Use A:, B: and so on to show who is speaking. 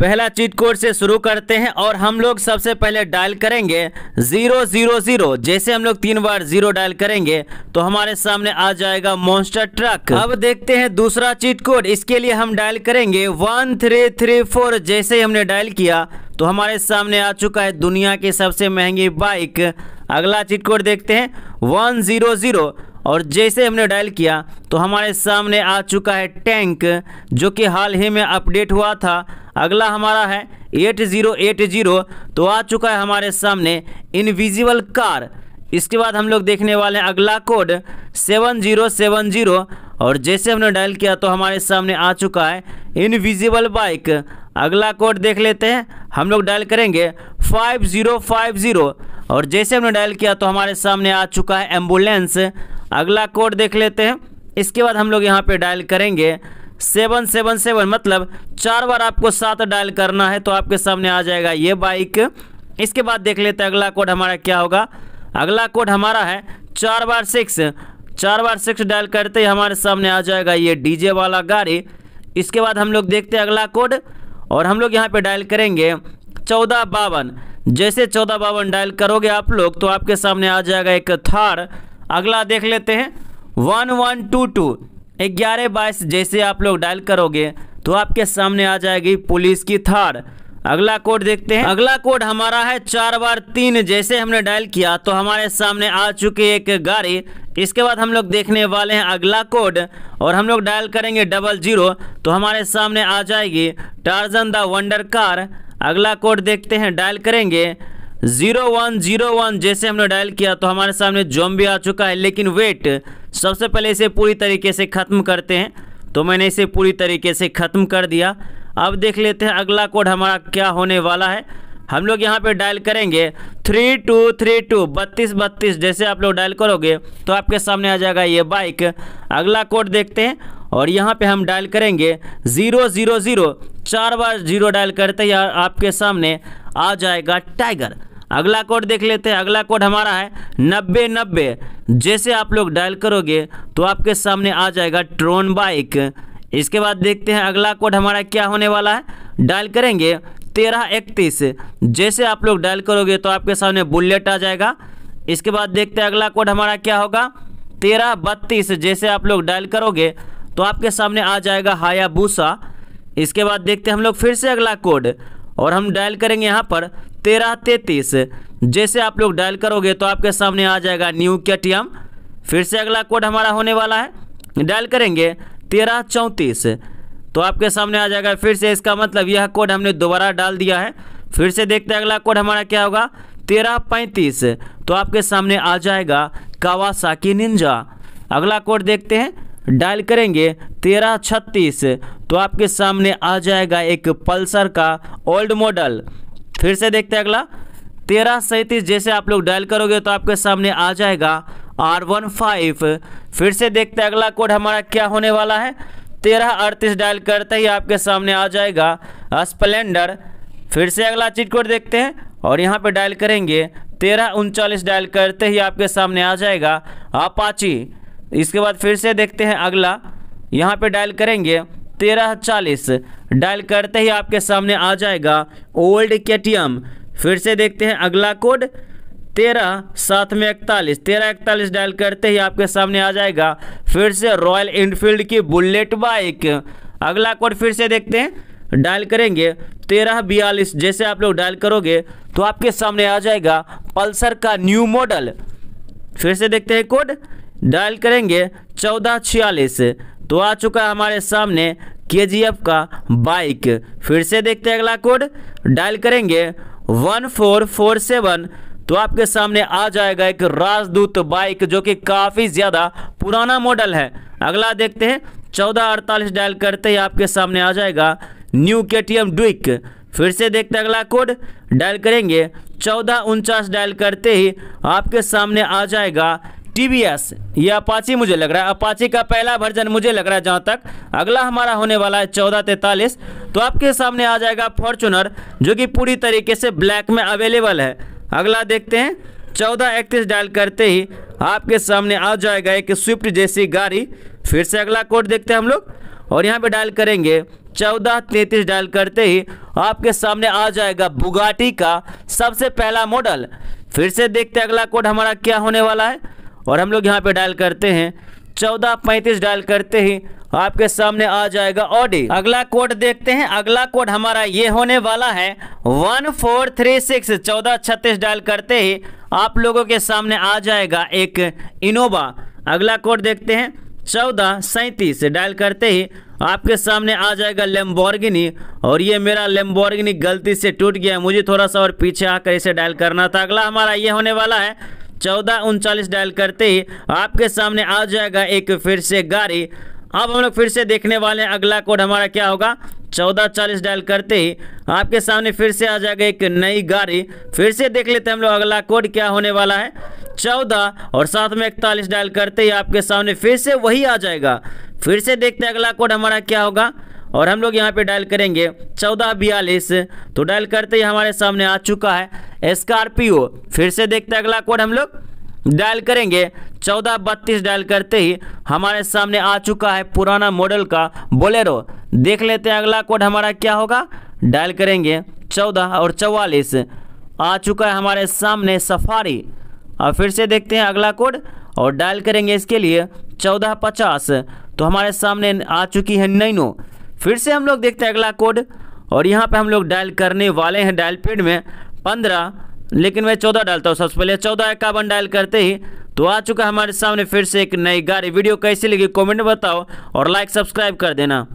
A: पहला cheat code से शुरू करते हैं और हम लोग सबसे पहले डायल करेंगे जीरो जीरो जीरो जैसे हम लोग तीन बार जीरो डायल करेंगे तो हमारे सामने आ जाएगा मॉन्स्टर ट्रक अब देखते हैं दूसरा चीट कोड इसके लिए हम डायल करेंगे वन थ्री थ्री फोर जैसे ही हमने डायल किया तो हमारे सामने आ चुका है दुनिया की सबसे महंगी बाइक अगला चीट कोड देखते हैं वन जीरो जीरो और जैसे हमने डायल किया तो हमारे सामने आ चुका है टैंक जो कि हाल ही में अपडेट हुआ था अगला हमारा है एट ज़ीरो एट ज़ीरो तो आ चुका है हमारे सामने इनविजिबल कार इसके बाद हम लोग देखने वाले हैं अगला code seven zero seven zero और जैसे हमने डायल किया तो हमारे सामने आ चुका है इनविजिबल बाइक अगला कोड देख लेते हैं हम लोग डायल करेंगे फाइव ज़ीरो फाइव ज़ीरो और जैसे हमने डायल किया तो हमारे सामने आ चुका है एम्बुलेंस अगला कोड देख लेते हैं इसके बाद हम लोग यहाँ पे डायल करेंगे सेवन सेवन सेवन मतलब चार बार आपको सात डायल करना है तो आपके सामने आ जाएगा ये बाइक इसके बाद देख लेते हैं अगला कोड हमारा क्या होगा अगला कोड हमारा है चार बार सिक्स चार बार सिक्स डायल करते ही हमारे सामने आ जाएगा ये डीजे वाला गाड़ी इसके बाद हम लोग देखते हैं अगला कोड और हम लोग यहाँ पे डायल करेंगे चौदह बावन जैसे चौदह बावन डायल करोगे आप लोग तो आपके सामने आ जाएगा एक थार अगला देख लेते हैं वन वन टू टू ग्यारह बाईस जैसे आप लोग डायल करोगे तो आपके सामने आ जाएगी पुलिस की थार अगला कोड देखते हैं अगला कोड हमारा है चार बार तीन जैसे हमने डायल किया तो हमारे सामने आ चुकी एक गाड़ी इसके बाद हम लोग देखने वाले हैं अगला कोड और हम लोग डायल करेंगे डबल जीरो तो हमारे सामने आ जाएगी टार्जन द वंडर कार अगला कोड देखते हैं डायल करेंगे जीरो वन जीरो वन जैसे हमने डायल किया तो हमारे सामने भी आ चुका है लेकिन वेट सबसे पहले इसे पूरी तरीके से ख़त्म करते हैं तो मैंने इसे पूरी तरीके से ख़त्म कर दिया अब देख लेते हैं अगला कोड हमारा क्या होने वाला है हम लोग यहाँ पे डायल करेंगे थ्री टू थ्री टू बत्तीस बत्तीस जैसे आप लोग डायल करोगे तो आपके सामने आ जाएगा ये बाइक अगला कोड देखते हैं और यहाँ पे हम डायल करेंगे ज़ीरो ज़ीरो ज़ीरो चार बार जीरो डायल करते ही आपके सामने आ जाएगा टाइगर अगला कोड देख लेते हैं अगला कोड हमारा है नब्बे नब्बे जैसे आप लोग डायल करोगे तो आपके सामने आ जाएगा ट्रोन बाइक इसके बाद देखते हैं अगला कोड हमारा क्या होने वाला है डायल करेंगे तेरह इकतीस जैसे आप लोग डायल करोगे तो आपके सामने बुलेट आ जाएगा इसके बाद देखते हैं अगला कोड हमारा क्या होगा तेरह बत्तीस जैसे आप लोग डायल करोगे तो आपके सामने आ जाएगा हायाबूसा इसके बाद देखते हैं हम लोग फिर से अगला कोड और हम डायल करेंगे यहाँ पर तेरह तैतीस जैसे आप लोग डायल करोगे तो आपके सामने आ जाएगा न्यू एम फिर से अगला कोड हमारा होने वाला है डायल करेंगे तेरह चौंतीस तो आपके सामने आ जाएगा फिर से इसका मतलब यह कोड हमने दोबारा डाल दिया है फिर से देखते हैं अगला कोड हमारा क्या होगा तेरह पैंतीस तो आपके सामने आ जाएगा कावासाकी निंजा अगला कोड देखते हैं डायल करेंगे तेरह छत्तीस तो आपके सामने आ जाएगा एक पल्सर का ओल्ड मॉडल फिर से देखते हैं अगला तेरह सैंतीस जैसे आप लोग डायल करोगे तो आपके सामने आ जाएगा आर वन फाइव फिर से देखते हैं अगला कोड हमारा क्या होने वाला है तेरह अड़तीस डायल करते ही आपके सामने आ जाएगा स्प्लेंडर फिर से अगला चीट कोड देखते हैं और यहाँ पे डायल करेंगे तेरह उनचालीस डायल करते ही आपके सामने आ जाएगा अपाची इसके बाद फिर से देखते हैं अगला यहाँ पे डायल करेंगे तेरह चालीस डायल करते ही आपके सामने आ जाएगा ओल्ड के फिर से देखते हैं अगला कोड तेरह साथ में इकतालीस तेरह इकतालीस डायल करते ही आपके सामने आ जाएगा फिर से रॉयल इनफील्ड की बुलेट बाइक अगला कोड फिर से देखते हैं डायल करेंगे तेरह बयालीस जैसे आप लोग डायल करोगे तो आपके सामने आ जाएगा पल्सर का न्यू मॉडल फिर से देखते हैं कोड डायल करेंगे चौदह छियालीस तो आ चुका है हमारे सामने के का बाइक फिर से देखते हैं अगला कोड डायल करेंगे वन फोर फोर सेवन तो आपके सामने आ जाएगा एक राजदूत बाइक जो कि काफ़ी ज़्यादा पुराना मॉडल है अगला देखते हैं चौदह अड़तालीस डायल करते ही आपके सामने आ जाएगा न्यू के टी एम डुइक फिर से देखते हैं अगला कोड डायल करेंगे चौदह उनचास डायल करते ही आपके सामने आ जाएगा टीवीएस ये अपाची मुझे लग रहा है अपाची का पहला वर्जन मुझे लग रहा है जहाँ तक अगला हमारा होने वाला है चौदह तैंतालीस तो आपके सामने आ जाएगा फॉर्चुनर जो कि पूरी तरीके से ब्लैक में अवेलेबल है अगला देखते हैं चौदह इकतीस डायल करते ही आपके सामने आ जाएगा एक स्विफ्ट जैसी गाड़ी फिर से अगला कोड देखते हैं हम लोग और यहाँ पर डायल करेंगे चौदह तैंतीस डायल करते ही आपके सामने आ जाएगा बुगाटी का सबसे पहला मॉडल फिर से देखते हैं अगला कोड हमारा क्या होने वाला है और हम लोग यहाँ पे डायल करते हैं चौदह पैंतीस डायल करते ही आपके सामने आ जाएगा ऑडी अगला कोड देखते हैं अगला कोड हमारा ये होने वाला है वन फोर थ्री सिक्स चौदह छत्तीस डायल करते ही आप लोगों के सामने आ जाएगा एक इनोवा अगला कोड देखते हैं चौदह सैंतीस डायल करते ही आपके सामने आ जाएगा लेम्बोर्गिनी और ये मेरा लेम्बोर्गिनी गलती से टूट गया मुझे थोड़ा सा और पीछे आकर इसे डायल करना था अगला हमारा ये होने वाला है चौदह उनचालीस डायल करते ही आपके सामने आ जाएगा एक फिर से गाड़ी अब हम लोग फिर से देखने वाले हैं अगला कोड हमारा क्या होगा चौदह चालीस डायल करते ही आपके सामने फिर से आ जाएगा एक नई गाड़ी फिर से देख लेते हैं हम लोग अगला कोड क्या होने वाला है चौदह और साथ में इकतालीस डायल करते ही आपके सामने फिर से वही आ जाएगा फिर से देखते हैं अगला कोड हमारा क्या होगा और हम लोग यहाँ पे डायल करेंगे चौदह बयालीस तो डायल करते ही हमारे सामने आ चुका है स्कॉर्पियो फिर से देखते हैं अगला कोड हम लोग डायल करेंगे चौदह बत्तीस डायल करते ही हमारे सामने आ चुका है पुराना मॉडल का बोलेरो देख लेते हैं अगला कोड हमारा क्या होगा डायल करेंगे चौदह और चौवालीस आ चुका है हमारे सामने सफारी और फिर से देखते हैं अगला कोड और डायल करेंगे इसके लिए चौदह पचास तो हमारे सामने आ चुकी है नैनो फिर से हम लोग देखते हैं अगला कोड और यहाँ पे हम लोग डायल करने वाले हैं डायल पेड में पंद्रह लेकिन मैं चौदह डालता हूँ सबसे पहले चौदह इक्यावन डायल करते ही तो आ चुका हमारे सामने फिर से एक नई गाड़ी वीडियो कैसी लगी कॉमेंट बताओ और लाइक सब्सक्राइब कर देना